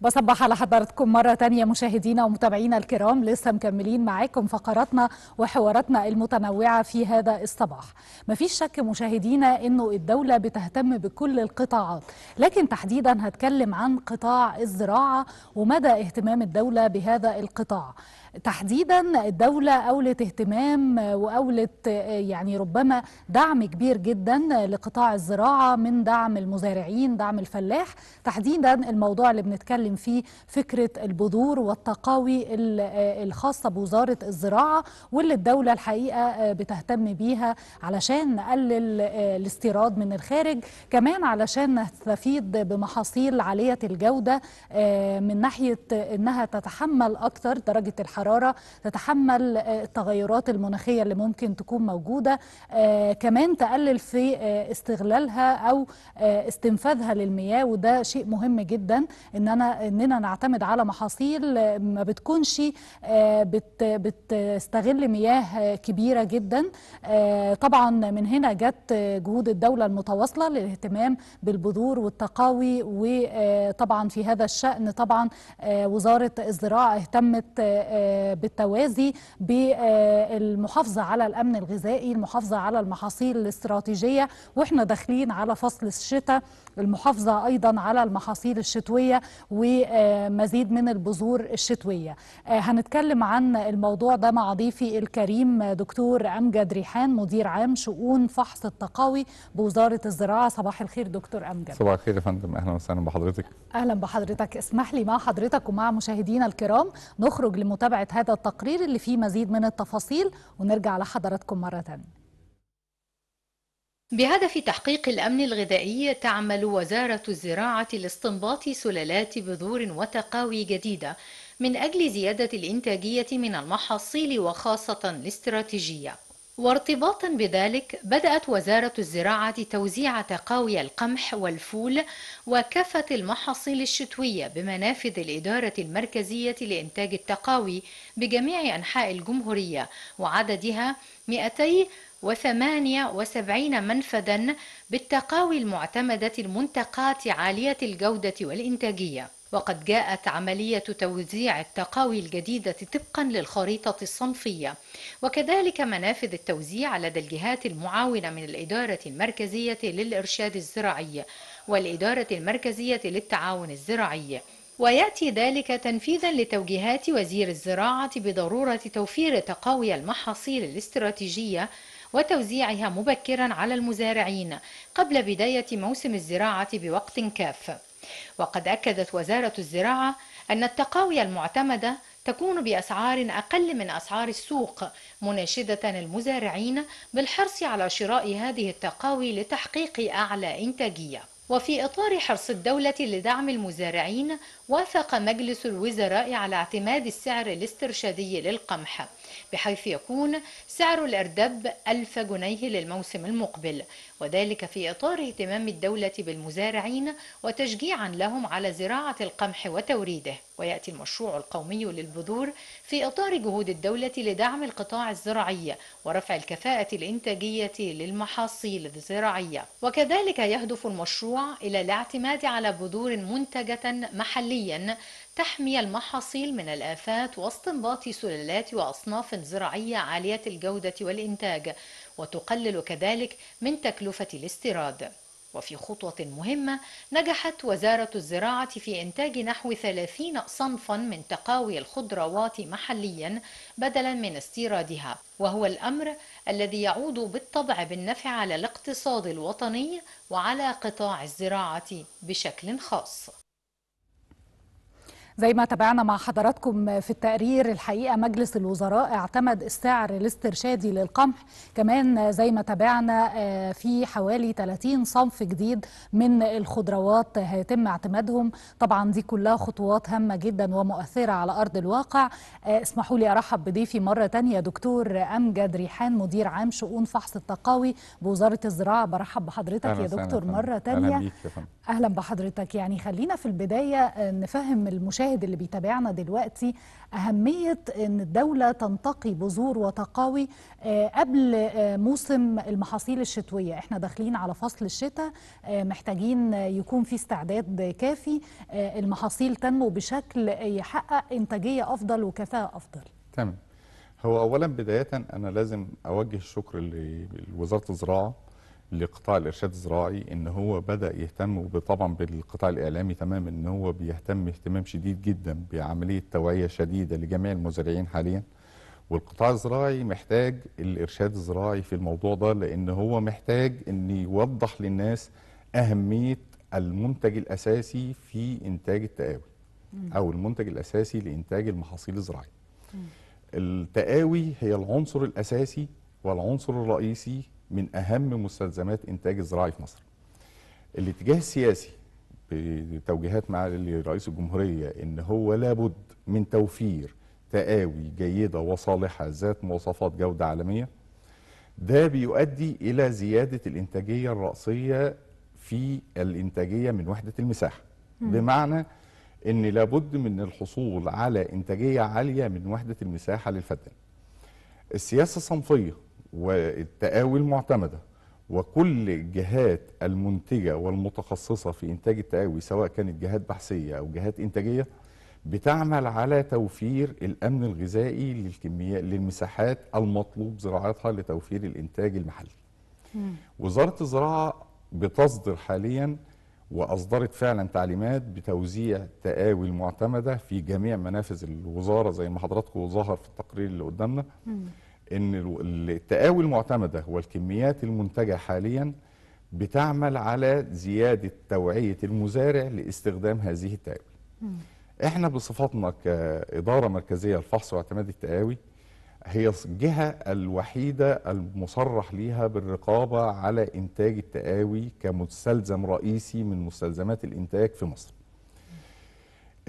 بصبح على حضراتكم مرة تانية مشاهدينا ومتابعينا الكرام لسه مكملين معاكم فقراتنا وحواراتنا المتنوعة في هذا الصباح مفيش شك مشاهدينا أنه الدولة بتهتم بكل القطاعات لكن تحديدا هتكلم عن قطاع الزراعة ومدى اهتمام الدولة بهذا القطاع تحديدا الدولة أولت اهتمام وأولت يعني ربما دعم كبير جدا لقطاع الزراعة من دعم المزارعين دعم الفلاح تحديدا الموضوع اللي بنتكلم فيه فكرة البذور والتقاوي الخاصة بوزارة الزراعة واللي الدولة الحقيقة بتهتم بيها علشان نقلل الاستيراد من الخارج كمان علشان نستفيد بمحاصيل عالية الجودة من ناحية أنها تتحمل أكثر درجة الحرارة الحرارة تتحمل آه، التغيرات المناخية اللي ممكن تكون موجودة آه، كمان تقلل في آه، استغلالها أو استنفاذها للمياه وده شيء مهم جدا إن أنا إننا نعتمد على محاصيل ما بتكونش بت بتستغل مياه كبيرة جدا طبعا من هنا جت جهود الدولة المتواصلة للاهتمام بالبذور والتقاوي وطبعا في هذا الشأن طبعا وزارة الزراعة اهتمت بالتوازي بالمحافظه على الامن الغذائي المحافظه على المحاصيل الاستراتيجيه واحنا داخلين على فصل الشتاء المحافظه ايضا على المحاصيل الشتويه ومزيد من البذور الشتويه آه، هنتكلم عن الموضوع ده مع ضيفي الكريم دكتور امجد ريحان مدير عام شؤون فحص التقاوي بوزاره الزراعه صباح الخير دكتور امجد صباح الخير يا فندم اهلا وسهلا بحضرتك اهلا بحضرتك اسمح لي مع حضرتك ومع مشاهدينا الكرام نخرج لمتابعه متابعة هذا التقرير اللي فيه مزيد من التفاصيل ونرجع لحضراتكم مرة ثانيه. بهدف تحقيق الأمن الغذائي تعمل وزارة الزراعة لاستنباط سلالات بذور وتقاوي جديدة من أجل زيادة الإنتاجية من المحاصيل وخاصة الاستراتيجية وارتباطا بذلك بدأت وزارة الزراعة توزيع تقاوي القمح والفول وكافة المحاصيل الشتوية بمنافذ الإدارة المركزية لإنتاج التقاوي بجميع أنحاء الجمهورية وعددها 278 منفذا بالتقاوي المعتمدة المنتقات عالية الجودة والإنتاجية وقد جاءت عملية توزيع التقاوي الجديدة طبقا للخريطة الصنفية وكذلك منافذ التوزيع لدى الجهات المعاونة من الإدارة المركزية للإرشاد الزراعي والإدارة المركزية للتعاون الزراعي وياتي ذلك تنفيذا لتوجيهات وزير الزراعه بضروره توفير تقاوي المحاصيل الاستراتيجيه وتوزيعها مبكرا على المزارعين قبل بدايه موسم الزراعه بوقت كاف وقد أكدت وزارة الزراعة أن التقاوي المعتمدة تكون بأسعار أقل من أسعار السوق مناشدة المزارعين بالحرص على شراء هذه التقاوي لتحقيق أعلى إنتاجية وفي إطار حرص الدولة لدعم المزارعين وافق مجلس الوزراء على اعتماد السعر الاسترشادي للقمح بحيث يكون سعر الأردب ألف جنيه للموسم المقبل وذلك في إطار اهتمام الدولة بالمزارعين وتشجيعا لهم على زراعة القمح وتوريده ويأتي المشروع القومي للبذور في إطار جهود الدولة لدعم القطاع الزراعي ورفع الكفاءة الإنتاجية للمحاصيل الزراعية وكذلك يهدف المشروع إلى الاعتماد على بذور منتجة محليا تحمي المحاصيل من الآفات واستنباط سلالات وأصناف زراعية عالية الجودة والإنتاج وتقلل كذلك من تكلفة الاستيراد وفي خطوة مهمة نجحت وزارة الزراعة في إنتاج نحو 30 صنفا من تقاوي الخضروات محليا بدلا من استيرادها وهو الأمر الذي يعود بالطبع بالنفع على الاقتصاد الوطني وعلى قطاع الزراعة بشكل خاص زي ما تابعنا مع حضراتكم في التقرير الحقيقة مجلس الوزراء اعتمد السعر الاسترشادي للقمح كمان زي ما تابعنا آه، في حوالي 30 صنف جديد من الخضروات هيتم اعتمادهم طبعا دي كلها خطوات هامة جدا ومؤثرة على أرض الواقع آه، اسمحوا لي أرحب بضيفي مرة تانية دكتور أمجد ريحان مدير عام شؤون فحص التقاوي بوزارة الزراعة برحب بحضرتك يا دكتور مرة تانية أهلا بحضرتك يعني خلينا في البداية آه، نفهم المشاهد المشاهد اللي بيتابعنا دلوقتي أهمية أن الدولة تنتقي بذور وتقاوي آه، قبل آه، موسم المحاصيل الشتوية احنا داخلين على فصل الشتاء آه، محتاجين يكون في استعداد كافي المحاصيل تنمو بشكل يحقق إنتاجية أفضل وكفاءة أفضل تمام هو أولا بداية أنا لازم أوجه الشكر لوزارة الزراعة لقطاع الارشاد الزراعي ان هو بدا يهتم طبعا بالقطاع الاعلامي تماما ان هو بيهتم اهتمام شديد جدا بعمليه توعيه شديده لجميع المزارعين حاليا والقطاع الزراعي محتاج الارشاد الزراعي في الموضوع ده لان هو محتاج ان يوضح للناس اهميه المنتج الاساسي في انتاج التقاوي او المنتج الاساسي لانتاج المحاصيل الزراعيه التقاوي هي العنصر الاساسي والعنصر الرئيسي من اهم مستلزمات انتاج الزراعي في مصر. الاتجاه السياسي بتوجيهات معالي رئيس الجمهوريه ان هو لابد من توفير تقاوي جيده وصالحه ذات مواصفات جوده عالميه. ده بيؤدي الى زياده الانتاجيه الراسيه في الانتاجيه من وحده المساحه. بمعنى ان لابد من الحصول على انتاجيه عاليه من وحده المساحه للفدان. السياسه الصنفيه والتقاوي المعتمده وكل الجهات المنتجه والمتخصصه في انتاج التقاوي سواء كانت جهات بحثيه او جهات انتاجيه بتعمل على توفير الامن الغذائي للكمية للمساحات المطلوب زراعتها لتوفير الانتاج المحلي. وزاره الزراعه بتصدر حاليا واصدرت فعلا تعليمات بتوزيع تقاوي المعتمده في جميع منافذ الوزاره زي ما حضراتكم ظهر في التقرير اللي قدامنا. ان التقاوي المعتمده والكميات المنتجه حاليا بتعمل على زياده توعيه المزارع لاستخدام هذه التقاوي. احنا بصفتنا كاداره مركزيه للفحص واعتماد التقاوي هي الجهه الوحيده المصرح ليها بالرقابه على انتاج التقاوي كمستلزم رئيسي من مستلزمات الانتاج في مصر.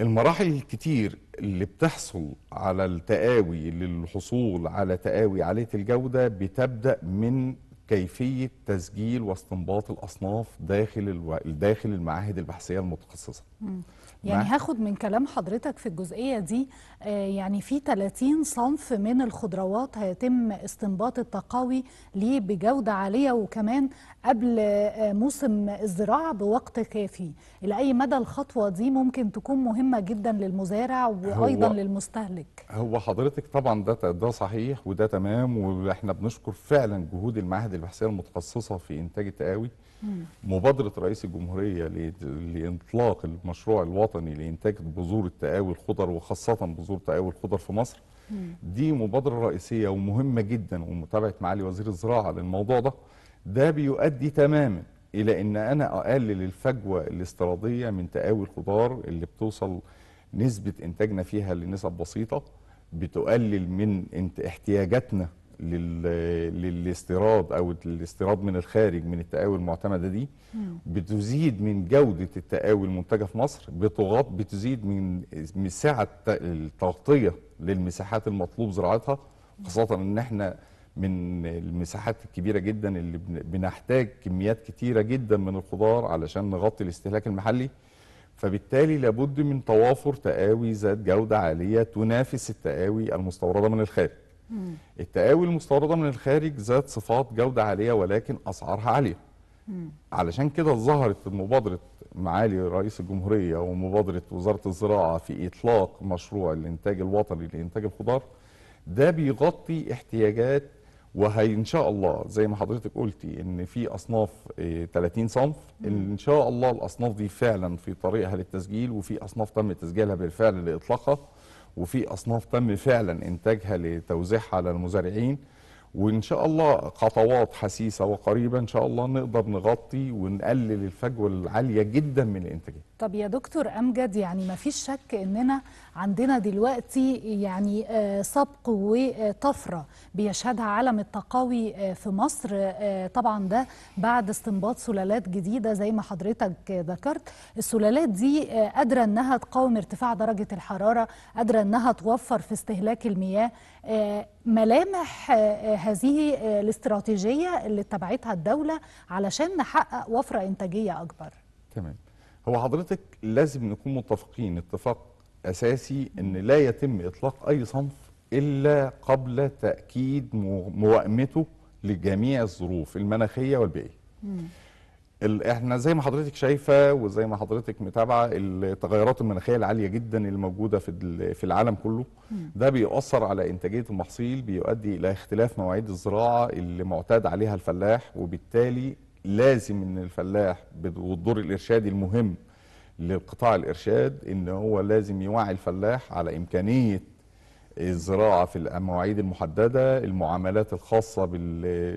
المراحل الكتير اللي بتحصل على التقاوي للحصول على تقاوي عالية الجودة بتبدأ من كيفية تسجيل واستنباط الأصناف داخل الو... داخل المعاهد البحثية المتخصصة. م. يعني هاخد من كلام حضرتك في الجزئية دي آه، يعني في 30 صنف من الخضروات هيتم استنباط التقاوي ليه بجودة عالية وكمان قبل آه، موسم الزراعة بوقت كافي إلى أي مدى الخطوة دي ممكن تكون مهمة جدا للمزارع وأيضا هو للمستهلك هو حضرتك طبعا ده ده صحيح وده تمام وإحنا بنشكر فعلا جهود المعاهد البحثية المتخصصة في إنتاج التقاوي مبادرة رئيس الجمهورية لإطلاق المشروع الوطني لإنتاج بذور التقاوي الخضر وخاصة بذور تقاوي الخضر في مصر دي مبادرة رئيسية ومهمة جدا ومتابعة معالي وزير الزراعة للموضوع ده ده بيؤدي تماما إلى أن أنا أقلل الفجوة الاستيرادية من تقاوي الخضار اللي بتوصل نسبة إنتاجنا فيها لنسب بسيطة بتقلل من احتياجاتنا للاستيراد او الاستيراد من الخارج من التقاوي المعتمده دي بتزيد من جوده التقاوي المنتجه في مصر بتغط بتزيد من سعه التغطيه للمساحات المطلوب زراعتها خاصه ان احنا من المساحات الكبيره جدا اللي بنحتاج كميات كتيره جدا من الخضار علشان نغطي الاستهلاك المحلي فبالتالي لابد من توافر تقاوي ذات جوده عاليه تنافس التقاوي المستورده من الخارج مم. التقاوي المستورده من الخارج ذات صفات جوده عاليه ولكن اسعارها عاليه مم. علشان كده ظهرت مبادره معالي رئيس الجمهوريه ومبادره وزاره الزراعه في اطلاق مشروع الانتاج الوطني لانتاج الخضار ده بيغطي احتياجات وهي ان شاء الله زي ما حضرتك قلتي ان في اصناف 30 آه، صنف ان شاء الله الاصناف دي فعلا في طريقها للتسجيل وفي اصناف تم تسجيلها بالفعل لاطلاقها وفي أصناف تم فعلا إنتاجها لتوزيعها على المزارعين وإن شاء الله خطوات حسيسة وقريبة إن شاء الله نقدر نغطي ونقلل الفجوة العالية جدا من الإنتاجية طب يا دكتور امجد يعني ما فيش شك اننا عندنا دلوقتي يعني آه، سبق وطفره بيشهدها عالم التقاوي آه، في مصر آه، طبعا ده بعد استنباط سلالات جديده زي ما حضرتك ذكرت السلالات دي قادره انها تقاوم ارتفاع درجه الحراره قادره انها توفر في استهلاك المياه ملامح هذه الاستراتيجيه اللي اتبعتها الدوله علشان نحقق وفره انتاجيه اكبر تمام هو حضرتك لازم نكون متفقين اتفاق اساسي ان لا يتم اطلاق اي صنف الا قبل تاكيد موائمته لجميع الظروف المناخيه والبيئيه. احنا زي ما حضرتك شايفه وزي ما حضرتك متابعه التغيرات المناخيه العاليه جدا اللي موجوده في في العالم كله ده بيؤثر على انتاجيه المحصيل بيؤدي الى اختلاف مواعيد الزراعه اللي معتاد عليها الفلاح وبالتالي لازم ان الفلاح والدور الارشادي المهم للقطاع الارشاد ان هو لازم يوعي الفلاح على امكانيه الزراعه في المواعيد المحدده، المعاملات الخاصه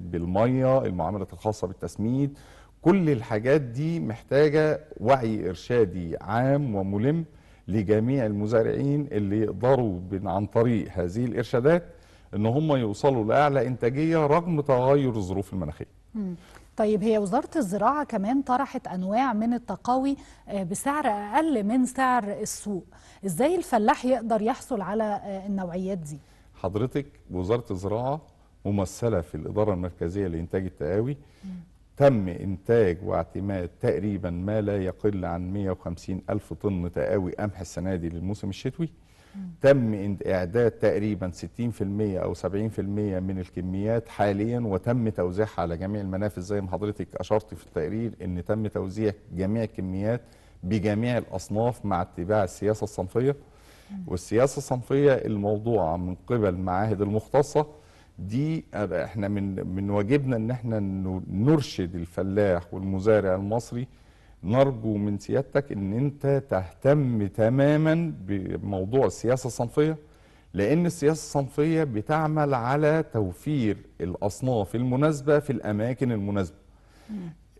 بالميه، المعاملات الخاصه بالتسميد، كل الحاجات دي محتاجه وعي ارشادي عام وملم لجميع المزارعين اللي يقدروا عن طريق هذه الارشادات ان هم يوصلوا لاعلى انتاجيه رغم تغير الظروف المناخيه. طيب هي وزارة الزراعة كمان طرحت أنواع من التقاوي آه، بسعر أقل من سعر السوق إزاي الفلاح يقدر يحصل على آه، النوعيات دي؟ حضرتك وزارة الزراعة ممثلة في الإدارة المركزية لإنتاج التقاوي تم إنتاج واعتماد تقريبا ما لا يقل عن 150 ألف طن تقاوي قمح السنة دي للموسم الشتوي تم إعداد تقريبا 60% أو 70% من الكميات حاليا وتم توزيعها على جميع المنافذ زي ما حضرتك أشرت في التقرير إن تم توزيع جميع الكميات بجميع الأصناف مع اتباع السياسة الصنفية والسياسة الصنفية الموضوعة من قبل المعاهد المختصة دي احنا من من واجبنا ان احنا نرشد الفلاح والمزارع المصري نرجو من سيادتك ان انت تهتم تماما بموضوع السياسه الصنفيه لان السياسه الصنفيه بتعمل على توفير الاصناف المناسبه في الاماكن المناسبه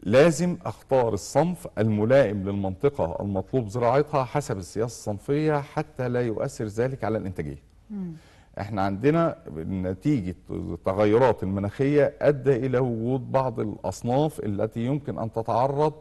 لازم اختار الصنف الملائم للمنطقه المطلوب زراعتها حسب السياسه الصنفيه حتى لا يؤثر ذلك على الانتاجيه احنا عندنا نتيجة التغيرات المناخية أدى إلى وجود بعض الأصناف التي يمكن أن تتعرض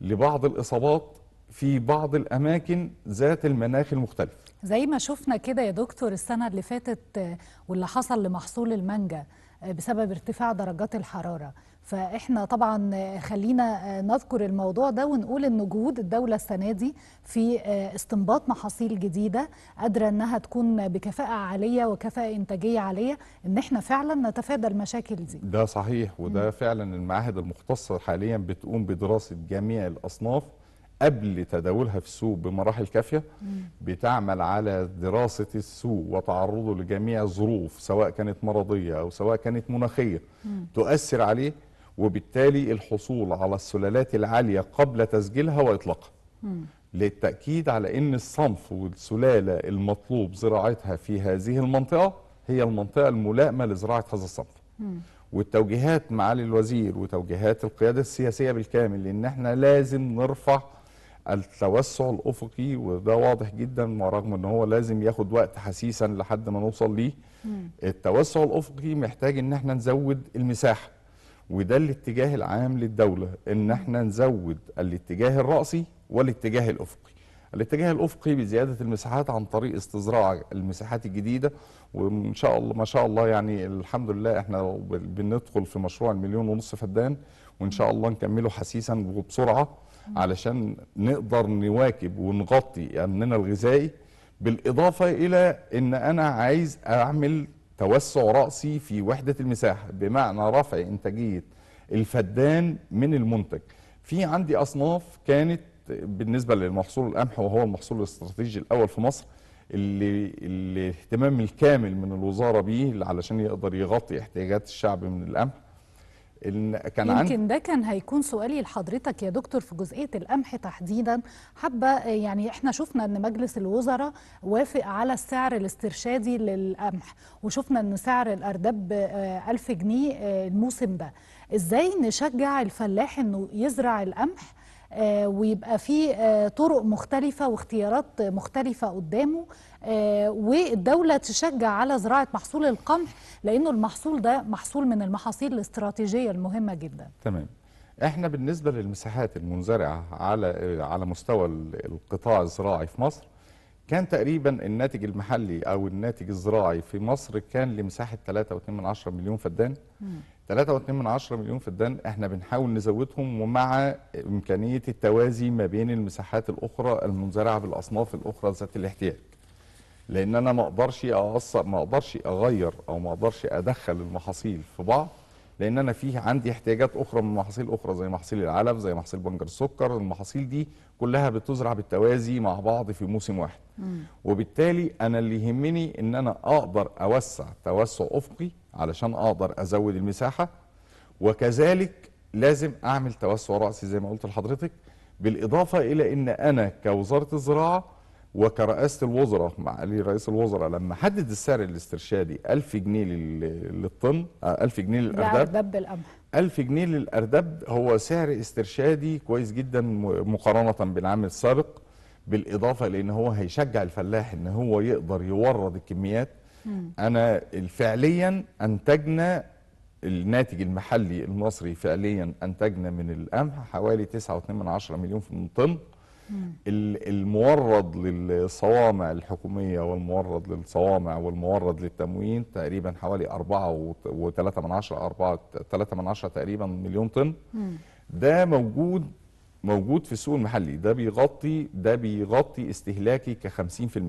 لبعض الإصابات في بعض الأماكن ذات المناخ المختلف زي ما شفنا كده يا دكتور السنة اللي فاتت آه، واللي حصل لمحصول المانجا آه، بسبب ارتفاع درجات الحرارة فإحنا طبعا آه، خلينا نذكر الموضوع ده ونقول أن جهود الدولة السنة دي في استنباط محاصيل جديدة قادرة أنها تكون بكفاءة عالية وكفاءة إنتاجية عالية أن إحنا فعلا نتفادى المشاكل دي ده صحيح وده م. فعلا المعاهد المختصة حاليا بتقوم بدراسة جميع الأصناف قبل تداولها في السوق بمراحل كافيه بتعمل على دراسه السوق وتعرضه لجميع الظروف سواء كانت مرضيه او سواء كانت مناخيه تؤثر عليه وبالتالي الحصول على السلالات العاليه قبل تسجيلها واطلاقها للتاكيد على ان الصنف والسلاله المطلوب زراعتها في هذه المنطقه هي المنطقه الملائمه لزراعه هذا الصنف والتوجيهات معالي الوزير وتوجيهات القياده السياسيه بالكامل ان احنا لازم نرفع التوسع الافقي وده واضح جدا رغم ان هو لازم ياخد وقت حسيسا لحد ما نوصل ليه التوسع الافقي محتاج ان احنا نزود المساحه وده الاتجاه العام للدوله ان احنا نزود الاتجاه الراسي والاتجاه الافقي الاتجاه الافقي بزياده المساحات عن طريق استزراع المساحات الجديده وان شاء الله ما شاء الله يعني الحمد لله احنا بندخل في مشروع المليون ونص فدان وان شاء الله نكمله حسيسا وبسرعه علشان نقدر نواكب ونغطي امننا الغذائي بالاضافه الى ان انا عايز اعمل توسع راسي في وحده المساحه بمعنى رفع انتاجيه الفدان من المنتج في عندي اصناف كانت بالنسبه للمحصول القمح وهو المحصول الاستراتيجي الاول في مصر اللي الاهتمام الكامل من الوزاره بيه علشان يقدر يغطي احتياجات الشعب من القمح إن كان يمكن عن... ده كان هيكون سؤالي لحضرتك يا دكتور في جزئيه القمح تحديدا حابه يعني احنا شفنا ان مجلس الوزراء وافق على السعر الاسترشادي للقمح وشفنا ان سعر الارداب 1000 آه، جنيه آه، الموسم ده ازاي نشجع الفلاح انه يزرع القمح آه، ويبقى في آه، طرق مختلفة واختيارات مختلفة قدامه آه، والدولة تشجع على زراعة محصول القمح لأنه المحصول ده محصول من المحاصيل الاستراتيجية المهمة جدا تمام احنا بالنسبة للمساحات المنزرعة على على مستوى القطاع الزراعي في مصر كان تقريبا الناتج المحلي او الناتج الزراعي في مصر كان لمساحه 3.2 مليون فدان 3.2 مليون فدان احنا بنحاول نزودهم ومع امكانيه التوازي ما بين المساحات الاخرى المنزرعه بالاصناف الاخرى ذات الاحتياج. لان انا ما اقدرش ما اقدرش اغير او ما اقدرش ادخل المحاصيل في بعض لان انا فيه عندي احتياجات اخرى من محاصيل اخرى زي محاصيل العلف زي محاصيل بنجر السكر المحاصيل دي كلها بتزرع بالتوازي مع بعض في موسم واحد مم. وبالتالي انا اللي يهمني ان انا اقدر اوسع توسع افقي علشان اقدر ازود المساحه وكذلك لازم اعمل توسع راسي زي ما قلت لحضرتك بالاضافه الى ان انا كوزاره الزراعه وكرئاسه الوزراء مع رئيس الوزراء لما حدد السعر الاسترشادي 1000 جنيه للطن 1000 آه، جنيه للارداب القمح 1000 جنيه للارداب هو سعر استرشادي كويس جدا مقارنه بالعام السابق بالاضافه لان هو هيشجع الفلاح ان هو يقدر يورد الكميات م. انا فعليا انتجنا الناتج المحلي المصري فعليا انتجنا من القمح حوالي 9.2 مليون طن المورد للصوامع الحكومية والمورد للصوامع والمورد للتموين تقريبا حوالي 4.3 من 10 4 3 من 10 تقريبا مليون طن ده موجود موجود في السوق المحلي ده بيغطي ده بيغطي استهلاكي ك 50%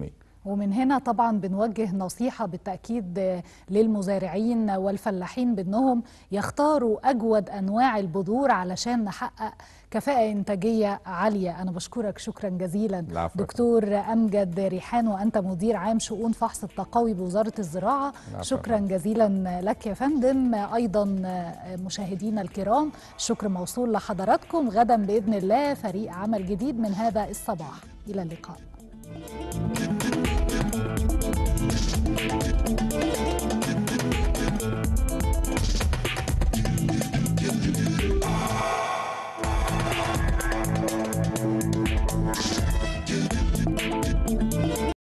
ومن هنا طبعا بنوجه نصيحة بالتأكيد للمزارعين والفلاحين بأنهم يختاروا أجود أنواع البذور علشان نحقق كفاءة إنتاجية عالية أنا بشكرك شكرا جزيلا العفو. دكتور أمجد ريحان وأنت مدير عام شؤون فحص التقاوي بوزارة الزراعة العفو. شكرا جزيلا لك يا فندم أيضا مشاهدينا الكرام شكر موصول لحضراتكم غدا بإذن الله فريق عمل جديد من هذا الصباح إلى اللقاء Música